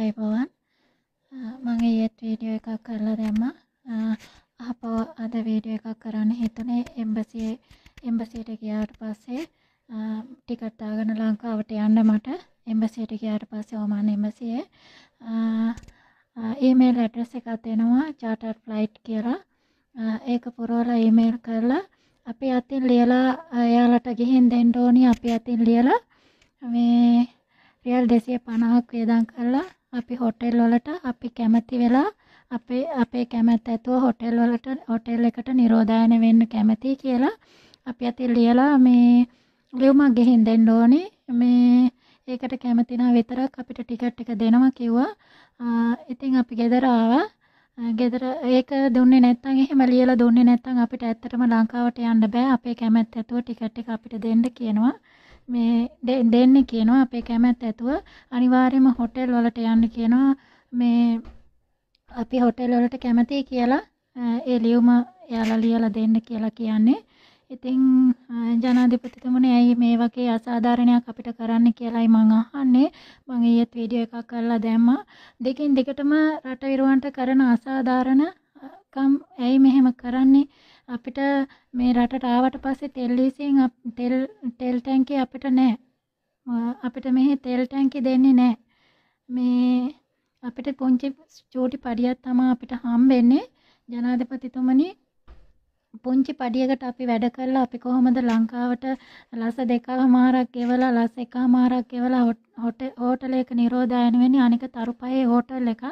අයබෝවන් මම ඊයේත් වීඩියෝ එකක් කරලා දැම්මා ආපහු අද වීඩියෝ එකක් කරන්න හිතුනේ එම්බසි එම්බසියට ගියාට පස්සේ ටිකට් දාගෙන ලංකාවට යන්න මට එම්බසියට ගියාට පස්සේ ඔමාන් එම්බසියේ ඊමේල් ඇඩ්‍රස් එකක් දෙනවා charter flight කියලා ඒක පුරවලා ඊමේල් කරලා අපි අතින් ලියලා එයාලට ගිහින් දෙන්න ඕනි අපි අතින් ලියලා මේ රියල් 250ක් වේදම් කරලා අපි හොටෙල් වලට අපි කැමති වෙලා අපේ අපේ කැමැත්ත ඇතුව හොටෙල් වලට හොටෙල් එකට නිරෝධායන වෙන්න කැමතියි කියලා අපි අතින් ලියලා මේ ලියුමක් ගෙහින් දෙන්න ඕනේ මේ ඒකට කැමති නම් විතරක් අපිට ටිකට් එක දෙනවා කිව්වා. ඉතින් අපි ගෙදර ආවා. ගෙදර ඒක දුන්නේ නැත්නම් එහෙම ලියලා දුන්නේ නැත්නම් අපිට ඇත්තටම ලංකාවට යන්න බෑ. අපේ කැමැත්ත ඇතුව ටිකට් එක අපිට දෙන්න කියනවා. මේ දෙන්න කියනවා අපේ කැමැත් ඇතුව අනිවාර්යම හොටෙල් වලට යන්න කියනවා මේ අපි හොටෙල් වලට කැමති කියලා ඒ ලියුම එයාලා ලියලා දෙන්න කියලා කියන්නේ ඉතින් ජනාධිපතිතුමනි ඇයි මේ වගේ අසාධාරණයක් අපිට කරන්න කියලායි මං අහන්නේ මං ඊයේත් වීඩියෝ එකක් කරලා දැම්මා දෙකෙන් දෙකටම රට විරුවන්ට කරන අසාධාරණ කම් ඇයි මෙහෙම කරන්නේ අපිට මේ රටට ආවට පස්සේ තෙල්ලීසින් තෙල් තෙල් ටැංකි අපිට නෑ අපිට මෙහි තෙල් ටැංකි දෙන්නේ නෑ මේ අපිට පුංචි චූටි පඩියක් තමා අපිට හම්බෙන්නේ ජනාධිපතිතුමනි පුංචි පඩියකට අපි වැඩ කරලා අපි කොහොමද ලංකාවට ලස දෙකමාරක් ගෙවලා ලස එකමාරක් ගෙවලා හෝටල එක නිරෝධායන වෙන්නේ අනික තරුපහේ හෝටල් එක.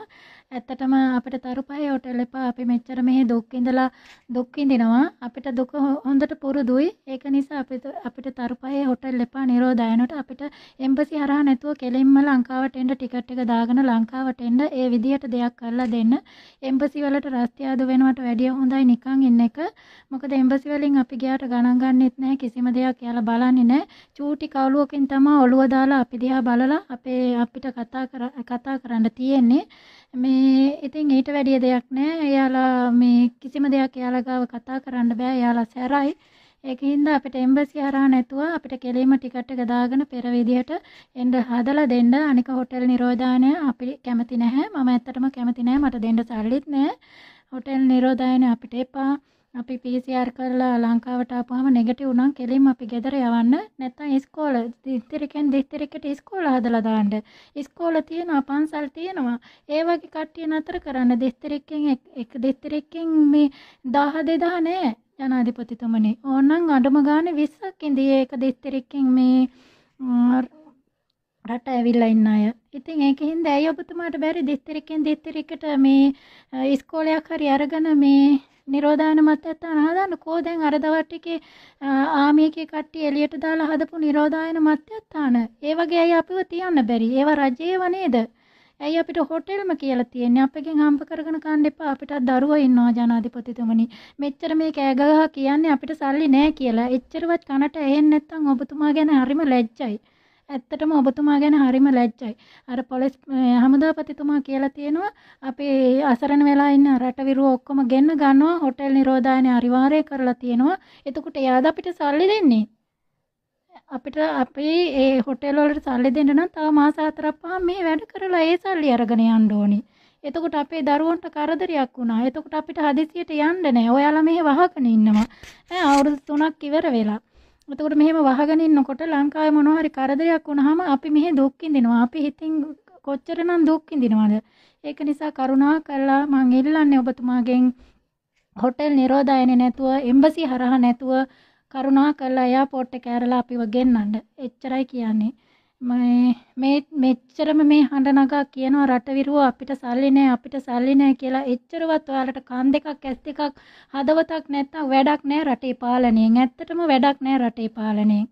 ඇත්තටම අපිට තරුපහේ හෝටල් එපා. අපි මෙච්චර මෙහි දුක් ඉඳලා දුක් ඉඳිනවා. අපිට දුක හොඳට පුරුදුයි. ඒක නිසා අපිට අපිට තරුපහේ හෝටල් එපා නිරෝධායනට අපිට එම්බසි හරහා නැතුව කෙලින්ම ලංකාවට එන්න ටිකට් එක දාගෙන ලංකාවට එන්න ඒ විදිහට දෙයක් කරලා දෙන්න. එම්බසි වලට රස්තියාදු වෙනවට වැඩිය හොඳයි නිකන් ඉන්න එක. මොකද එම්බසි වලින් අපි ගියාට ගණන් ගන්නෙත් නැහැ. කිසිම දෙයක් යාලා බලන්නේ නැහැ. චූටි කවුලුවකින් තමයි ඔළුව දාලා අපි දිහා බලලා අපේ අපිට කතා කර කතා කරන්න තියෙන්නේ මේ ඉතින් ඊට වැඩිය දෙයක් නෑ එයාලා මේ කිසිම දෙයක් එයාලා ගාව කතා කරන්න බෑ එයාලා සැරයි ඒක හින්දා අපිට එම්බසි හරහා නැතුව අපිට කෙලීම ටිකට් එක දාගෙන පෙර විදිහට එන්න හදලා දෙන්න අනික හොටෙල් නිරෝධායනය අපි කැමති නැහැ මම ඇත්තටම කැමති නැහැ මට දෙන්න සල්ලිත් නැහැ හොටෙල් නිරෝධායනය අපිට එපා අපි PCR කරලා ලංකාවට ආපුවම නෙගටිව් නම් කෙලින්ම අපි ගෙදර යවන්න නැත්නම් ඉස්කෝල දිස්ත්‍රික්කෙන් දිස්ත්‍රික්කයට ඉස්කෝල හදලා දාන්න. ඉස්කෝල තියෙනවා පන්සල් තියෙනවා. ඒ වගේ කට්ටිය නතර කරන්න දිස්ත්‍රික්කෙන් එක දිස්ත්‍රික්කෙන් මේ 1000 2000 නෑ ජනාධිපතිතුමනි. ඕනනම් අඩුම ගානේ 20ක් ඉඳී ඒක දිස්ත්‍රික්කෙන් මේ රට ඇවිල්ලා ඉන්න අය. ඉතින් ඒකෙන් දැයි ඔබතුමාට බැරි දිස්ත්‍රික්කෙන් දිස්ත්‍රික්කට මේ ඉස්කෝලයක් හරි අරගෙන මේ නිරෝධායන මධ්‍යස්ථාන හදන්න කෝ දැන් අර දවට්ටිකේ ආමියකේ කට්ටිය එළියට දාලා හදපු නිරෝධායන මධ්‍යස්ථාන ඒ වගේ අය අපිව තියන්න බැරි ඒවා රජේව නේද ඇයි අපිට හොටෙල්ම කියලා තියෙන්නේ අපගෙන් හම්බ කරගෙන කන්න එපා අපිට දරුවෝ ඉන්නවා ජනාධිපතිතුමනි මෙච්චර මේ කෑගහ කියන්නේ අපිට සල්ලි නෑ කියලා එච්චරවත් කනට ඇහෙන්නේ නැත්නම් ඔබතුමා ගැන හරිම ලැජ්ජයි ඇත්තටම ඔබතුමා ගැන හරිම ලැජ්ජයි. අර පොලිස් හමුදාපතිතුමා කියලා තියෙනවා අපේ අසරණ වෙලා ඉන්න රටවිරුව ඔක්කොම ගෙන්න ගන්නවා හොටෙල් නිරෝධායනය අනිවාර්ය කරලා තියෙනවා. එතකොට එයාද අපිට සල්ලි දෙන්නේ. අපිට අපේ ඒ හොටෙල් වලට සල්ලි දෙන්න නම් තව මාස හතරක් පහක් මේ වැඩ කරලා ඒ සල්ලි අරගෙන යන්න ඕනේ. එතකොට අපේ දරුවන්ට කරදරයක් වුණා. එතකොට අපිට හදිසියට යන්න නෑ. ඔයාලා මෙහෙ වහගෙන ඉන්නවා. ඈ අවුරුදු 3ක් ඉවර වෙලා. එතකොට මෙහෙම වහගෙන ඉන්නකොට ලංකාවේ මොනවා හරි කරදරයක් වුණාම අපි මෙහෙ දුක් විඳිනවා. අපි හිතින් කොච්චරනම් දුක් විඳිනවද? ඒක නිසා කරුණා කරලා මං ඉල්ලන්නේ ඔබතුමාගෙන් හොටෙල් නිරෝධායනේ නැතුව එම්බසි හරහා නැතුව කරුණා කරලා එයාපෝට් එක ඇරලා අපිව ගෙන්නන්න. එච්චරයි කියන්නේ. මේ මෙච්චරම මේ හඬ නගා කියනවා රටවිරුවෝ අපිට සල්ලි නෑ අපිට සල්ලි නෑ කියලා එච්චරවත් ඔයාලට කන් දෙකක් ඇස් දෙකක් හදවතක් නැත්තම් වැඩක් නෑ රටේ පාලනයෙන් ඇත්තටම වැඩක් නෑ රටේ පාලනයෙන්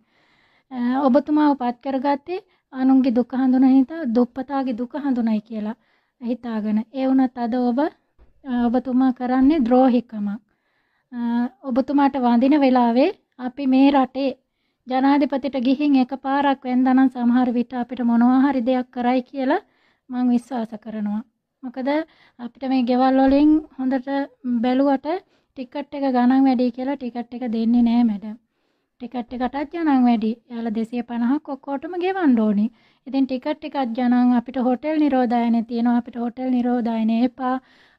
ඔබතුමාව පත් කරගත්තේ අනුන්ගේ දුක හඳුනන හිතා දුප්පතාගේ දුක හඳුනයි කියලා හිතාගෙන ඒ වුණත් අද ඔබ ඔබතුමා කරන්නේ ද්‍රෝහිකමක් ඔබතුමාට වඳින වෙලාවේ අපි මේ රටේ ජනාධිපතිට ගිහින් එකපාරක් වෙන්දනම් සමහර විට අපිට මොනවා හරි දෙයක් කරයි කියලා මම විශ්වාස කරනවා. මොකද අපිට මේ ගෙවල් වලින් හොඳට බැලුවට ටිකට් එක ගණන් වැඩි කියලා ටිකට් එක දෙන්නේ නෑ මැඩම්. ටිකට් එකටත් ගණන් වැඩි. එයාලා 250ක් ඔක්කොටම ගෙවන්න ඕනේ. ඉතින් ටිකට් එකත් ගණන් අපිට හොටෙල් නිරෝධායනය තියෙනවා. අපිට හොටෙල් නිරෝධායනය එපා.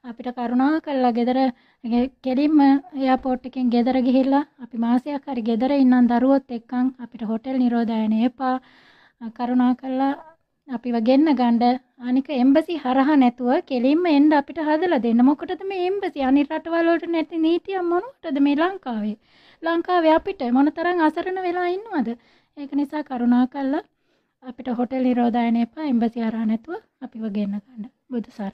අපිට කරුණා කල්ලා ගෙදර කෙලින්ම එයාපෝට් එකෙන් ගෙදර ගිහිල්ලා අපි මාසයක් හරි ගෙදර ඉන්නම් දරුවොත් එක්කන් අපිට හොටෙල් නිරෝධායනය එපා කරුණා කල්ලා අපිව ගෙන්න ගණ්ඩ අනික එම්බසි හරහා නැතුව කෙලින්ම එන්ඩ අපිට හදලා දෙන්න මොකටද මේ එම්බසි අනි රටවලට නැති නීතියම් මොනුටද මේ ලංකාවේ ලංකාවේ අපිට මොනතරං අසරණ වෙලා ඉන්නවද ඒක නිසා කරුණා කල්ලා අපිට හොටෙල් නිරෝධායන එපා එම්බසි හරහා නැතුව අපිව ගෙන්න ගණ්ඩ බුදුසාර